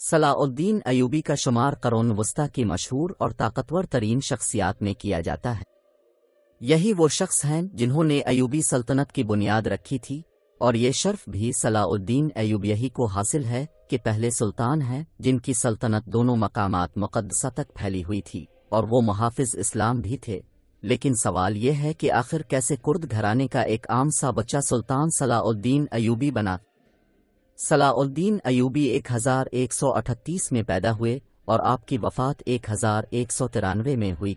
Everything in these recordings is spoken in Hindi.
सलाउद्दीन अयूबी का शुमार करोन वस्ता की मशहूर और ताकतवर तरीन शख्सियात में किया जाता है यही वो शख्स हैं जिन्होंने अयूबी सल्तनत की बुनियाद रखी थी और ये शर्फ भी सलाउद्दीन अयूब यही को हासिल है कि पहले सुल्तान हैं जिनकी सल्तनत दोनों मकाम मुकदसा तक फैली हुई थी और वो मुहाफ़ इस्लाम भी थे लेकिन सवाल यह है कि आखिर कैसे कुर्द घराने का एक आम सा बच्चा सुल्तान सलाउद्दीन अयूबी बना सलाउद्दीन अयूबी एक हजार एक सौ अठतीस में पैदा हुए और आपकी वफात एक हजार एक सौ तिरानवे में हुई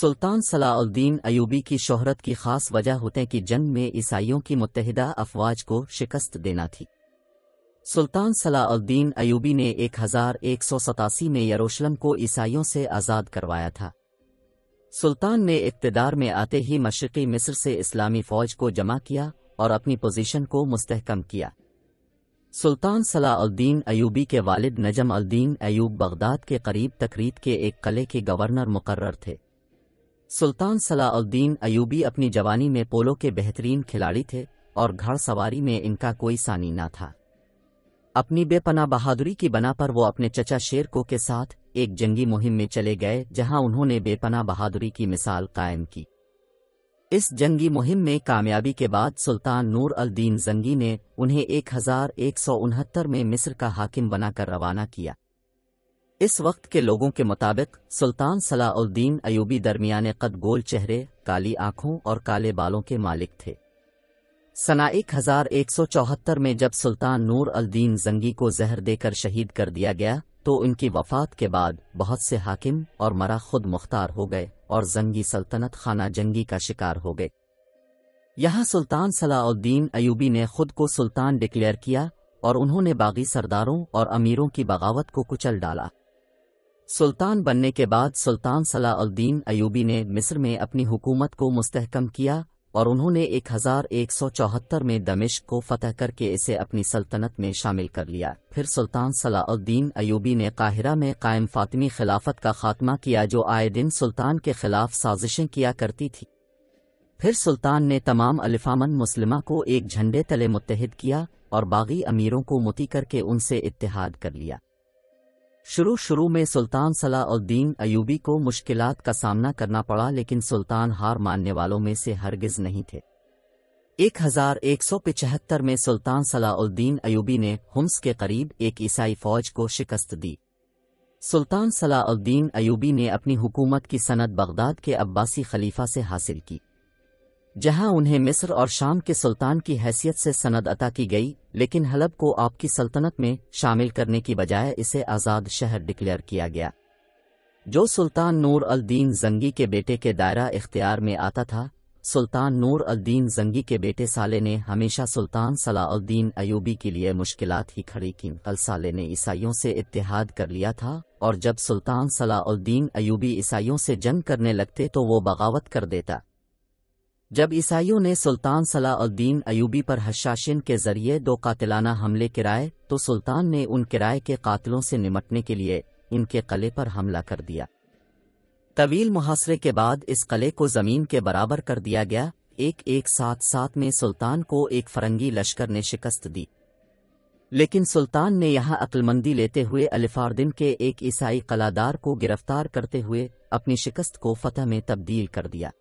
सुल्तान सलाउद्दीन अयूबी की शोहरत की खास वजह होते कि जंग में ईसाइयों की मुतहदा अफवाज को शिकस्त देना थी सुल्तान सलाउद्दीन अयूबी ने एक हजार एक सौ सतासी में यरूशलम को ईसाइयों से आज़ाद करवाया था सुल्तान ने इकतदार में आते ही मशरक़ी मिस्र से इस्लामी फ़ौज को जमा किया और अपनी पोजीशन को मुस्तहकम किया सुल्तान सलाउद्दीन अयूबी के वालिद नजम अल्दीन अयूब बगदाद के करीब तकरीब के एक कले के गवर्नर मुकर्र थे सुल्तान सलाउद्दीन अयूबी अपनी जवानी में पोलो के बेहतरीन खिलाड़ी थे और घड़सवारी में इनका कोई सानी ना था अपनी बेपना बहादुरी की बना पर वो अपने चचा शेर को के साथ एक जंगी मुहिम में चले गए जहां उन्होंने बेपना बहादुरी की मिसाल कायम की इस जंगी मुहिम में कामयाबी के बाद सुल्तान नूर अल दीन जंगी ने उन्हें एक हजार एक सौ उनहत्तर में मिस्र का हाकिम बनाकर रवाना किया इस वक्त के लोगों के मुताबिक सुल्तान सलाउद्दीन अयूबी दरमियान कद गोल चेहरे काली आंखों और काले बालों के मालिक थे सना एक हजार एक सौ चौहत्तर में जब सुल्तान नूर अल दीन जंगी को जहर देकर शहीद कर दिया गया तो उनकी वफात के बाद बहुत से हाकिम और मरा खुद मुख्तार हो गए और जंगी सल्तनत खाना जंगी का शिकार हो गए यहाँ सुल्तान सलाउद्दीन अयूबी ने खुद को सुल्तान डिक्लेयर किया और उन्होंने बागी सरदारों और अमीरों की बगावत को कुचल डाला सुल्तान बनने के बाद सुल्तान सलाउद्दीन अयूबी ने मिस्र में अपनी हुकूमत को मुस्तहकम किया और उन्होंने 1174 में दमिश्क को फतह करके इसे अपनी सल्तनत में शामिल कर लिया फिर सुल्तान सलाउद्दीन अयूबी ने काहिरा में कायम फातिमी खिलाफत का खात्मा किया जो आए दिन सुल्तान के खिलाफ साजिशें किया करती थी फिर सुल्तान ने तमाम अलिफामन मुस्लिमा को एक झंडे तले मुतहद किया और बागी अमीरों को मुती करके उनसे इतिहाद कर लिया शुरू शुरू में सुल्तान सलाउद्दीन अयूबी को मुश्किलात का सामना करना पड़ा लेकिन सुल्तान हार मानने वालों में से हरगिज नहीं थे 1175 में सुल्तान सलाउद्दीन अयूबी ने हम्स के करीब एक ईसाई फौज को शिकस्त दी सुल्तान सलाउद्दीन अयूबी ने अपनी हुकूमत की सनद बगदाद के अब्बासी खलीफा से हासिल की जहां उन्हें मिस्र और शाम के सुल्तान की हैसियत से सनद अता की गई लेकिन हलब को आपकी सल्तनत में शामिल करने की बजाय इसे आज़ाद शहर डिक्लेयर किया गया जो सुल्तान नूर अल दीन जंगी के बेटे के दायरा इख्तियार में आता था सुल्तान नूर अल दीन जंगी के बेटे साले ने हमेशा सुल्तान सलाउद्दीन अयूबी के लिए मुश्किल ही खड़ी की अल साले ने ईसाइयों से इतिहाद कर लिया था और जब सुल्तान सलाउद्दीन अयूबी ईसाइयों से जंग करने लगते तो वो बगावत कर देता जब ईसाइयों ने सुल्तान सलाउद्दीन अयूबी पर हशाशिन के जरिए दो कातिलाना हमले किराए तो सुल्तान ने उन किराए के कातिलों से निमटने के लिए इनके कले पर हमला कर दिया तवील मुहासरे के बाद इस कले को जमीन के बराबर कर दिया गया एक एक साथ साथ में सुल्तान को एक फरंगी लश्कर ने शिकस्त दी लेकिन सुल्तान ने यहाँ अक्लमंदी लेते हुए अलिफारदिन के एक ईसाई कलादार को गिरफ्तार करते हुए अपनी शिकस्त को फतह में तब्दील कर दिया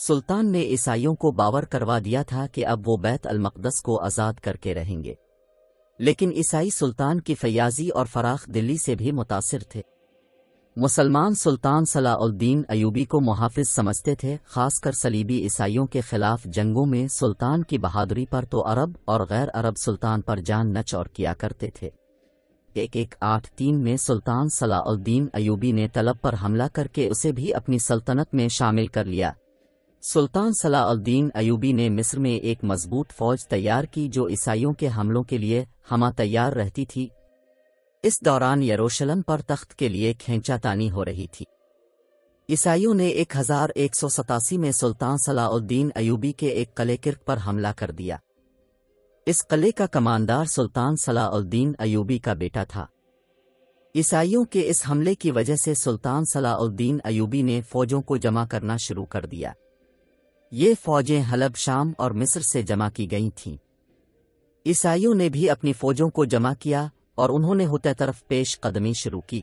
सुल्तान ने ईसाइयों को बावर करवा दिया था कि अब वो बैत अलमकदस को आज़ाद करके रहेंगे लेकिन ईसाई सुल्तान की फयाजी और फराख दिल्ली से भी मुतासर थे मुसलमान सुल्तान सलाउद्दीन अयूबी को मुहाफिज समझते थे खासकर सलीबी ईसाइयों के खिलाफ जंगों में सुल्तान की बहादुरी पर तो अरब और गैर अरब सुल्तान पर जान नच और किया करते थे एक एक आठ तीन में सुल्तान सलाउद्दीन अयूबी ने तलब पर हमला करके उसे भी अपनी सल्तनत में शामिल कर लिया सुल्तान सलाउद्दीन अयूबी ने मिस्र में एक मजबूत फौज तैयार की जो ईसाइयों के हमलों के लिए हमा तैयार रहती थी इस दौरान यरूशलेम पर तख्त के लिए खेंचातानी हो रही थी ईसाइयों ने एक हजार एक सौ सतासी में सुल्तान सलाउद्दीन अयूबी के एक कले किर्क पर हमला कर दिया इस कले का कमांडर सुल्तान सलाउद्दीन अयूबी का बेटा था ईसाइयों के इस हमले की वजह से सुल्तान सलाउद्दीन अयूबी ने फौजों को जमा करना शुरू कर दिया ये फौजें हलब शाम और मिस्र से जमा की गई थीं। ईसाइयों ने भी अपनी फौजों को जमा किया और उन्होंने होते तरफ पेश कदमी शुरू की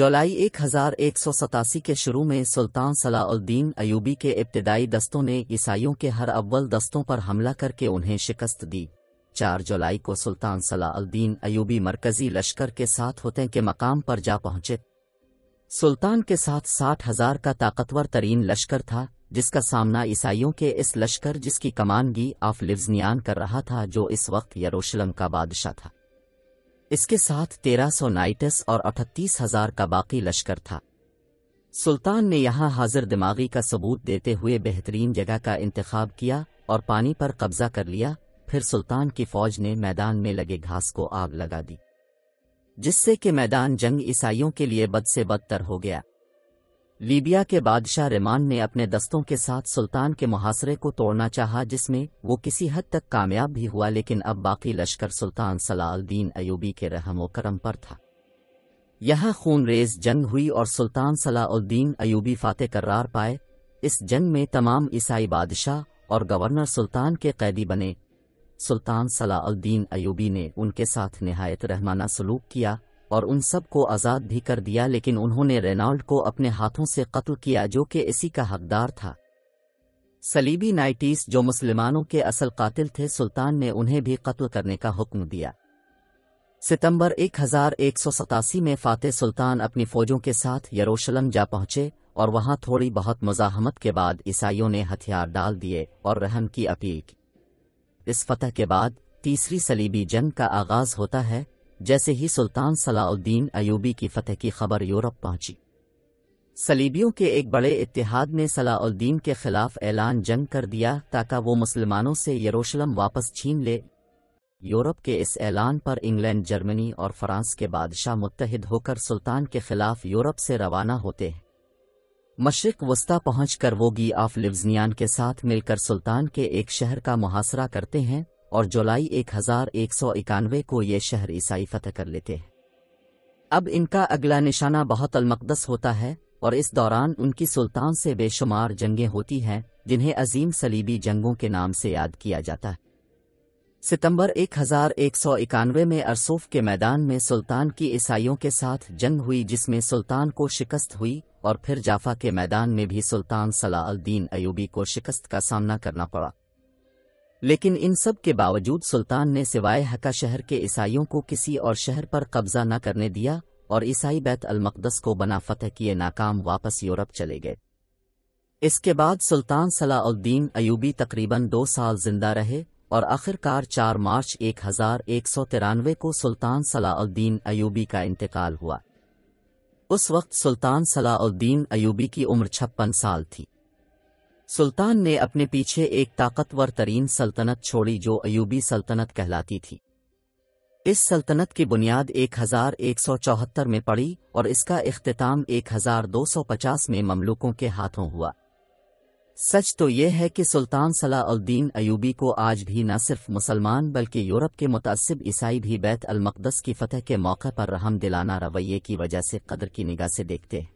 जुलाई एक हजार एक सौ सतासी के शुरू में सुल्तान सलाउद्दीन अयूबी के इब्तदाई दस्तों ने ईसाइयों के हर अव्वल दस्तों पर हमला करके उन्हें शिकस्त दी चार जुलाई को सुल्तान सलाउद्दीन अयूबी मरकजी लश्कर के साथ होते के मकाम पर जा पहुंचे सुल्तान के साथ साठ हजार का ताकतवर तरीन लश्कर था जिसका सामना ईसाइयों के इस लश्कर जिसकी कमानगी ऑफ लिवजनियान कर रहा था जो इस वक्त यरूशलम का बादशाह था इसके साथ तेरह सौ नाइटस और अठतीस हजार का बाकी लश्कर था सुल्तान ने यहाँ हाजिर दिमागी का सबूत देते हुए बेहतरीन जगह का इंतखब किया और पानी पर कब्जा कर लिया फिर सुल्तान की फौज ने मैदान में लगे घास को आग लगा दी जिससे कि मैदान जंग ईसाइयों के लिए बद से बदतर हो गया लीबिया के बादशाह रेमान ने अपने दस्तों के साथ सुल्तान के मुहासरे को तोड़ना चाहा जिसमें वो किसी हद तक कामयाब भी हुआ लेकिन अब बाकी लश्कर सुल्तान सलालद्दीन अयूबी के रहमो करम पर था यह खूनरेज जंग हुई और सुल्तान सलाउद्दीन अयूबी फातह करार पाए इस जंग में तमाम ईसाई बादशाह और गवर्नर सुल्तान के कैदी बने सुल्तान सलाउद्दीन अयूबी ने उनके साथ नहायत रहमाना सलूक किया और उन सब को आज़ाद भी कर दिया लेकिन उन्होंने रेनाल्ड को अपने हाथों से कत्ल किया जो कि इसी का हकदार था सलीबी नाइटिस जो मुसलमानों के असल कातिल थे सुल्तान ने उन्हें भी कत्ल करने का हुक्म दिया सितंबर एक में फातेह सुल्तान अपनी फौजों के साथ यरूशलम जा पहुंचे और वहां थोड़ी बहुत मुजाहमत के बाद ईसाइयों ने हथियार डाल दिए और रहम की अपील की इस फतह के बाद तीसरी सलीबी जंग का आगाज होता है जैसे ही सुल्तान सलाउद्दीन अयूबी की फतह की खबर यूरोप पहुंची सलीबियों के एक बड़े इतिहाद ने सलाउद्दीन के खिलाफ ऐलान जंग कर दिया ताकि वो मुसलमानों से यरूशलम वापस छीन ले यूरोप के इस ऐलान पर इंग्लैंड जर्मनी और फ्रांस के बादशाह मुतहद होकर सुल्तान के खिलाफ यूरोप से रवाना होते हैं मशरक वस्ता पहुंचकर वो गी ऑफ लिवजनियान के साथ मिलकर सुल्तान के एक शहर का मुहासरा करते हैं और जुलाई एक हजार एक सौ इक्यानवे को ये शहर ईसाई फतह कर लेते हैं अब इनका अगला निशाना बहुत अलमकदस होता है और इस दौरान उनकी सुल्तान से बेशुमार जंगें होती हैं जिन्हें अजीम सलीबी जंगों के नाम से याद किया जाता है सितंबर एक में अरसोफ के मैदान में सुल्तान की ईसाइयों के साथ जंग हुई जिसमें सुल्तान को शिकस्त हुई और फिर जाफा के मैदान में भी सुल्तान सलाह अल अयूबी को शिकस्त का सामना करना पड़ा लेकिन इन सब के बावजूद सुल्तान ने सिवाय हका शहर के ईसाइयों को किसी और शहर पर कब्जा न करने दिया और ईसाई बैत अलमकदस को बना फतह किए नाकाम वापस यूरोप चले गए इसके बाद सुल्तान सलाउद्दीन अयूबी तकरीबन दो साल जिंदा रहे और आखिरकार 4 मार्च एक हजार एक सौ तिरानवे को सुल्तान सलाउद्दीन अयूबी का इंतकाल हुआ उस वक्त सुल्तान सलाउद्दीन अयूबी की उम्र छप्पन साल थी सुल्तान ने अपने पीछे एक ताकतवर तरीन सल्तनत छोड़ी जो अयूबी सल्तनत कहलाती थी इस सल्तनत की बुनियाद 1174 में पड़ी और इसका अख्ताम 1250 में ममलूकों के हाथों हुआ सच तो यह है कि सुल्तान सलाउद्दीन अयूबी को आज भी न सिर्फ मुसलमान बल्कि यूरोप के मुतासब ईसाई भी बैत अलमकदस की फतह के मौके पर रहम दिलाना रवैये की वजह से कदर की निगाह से देखते हैं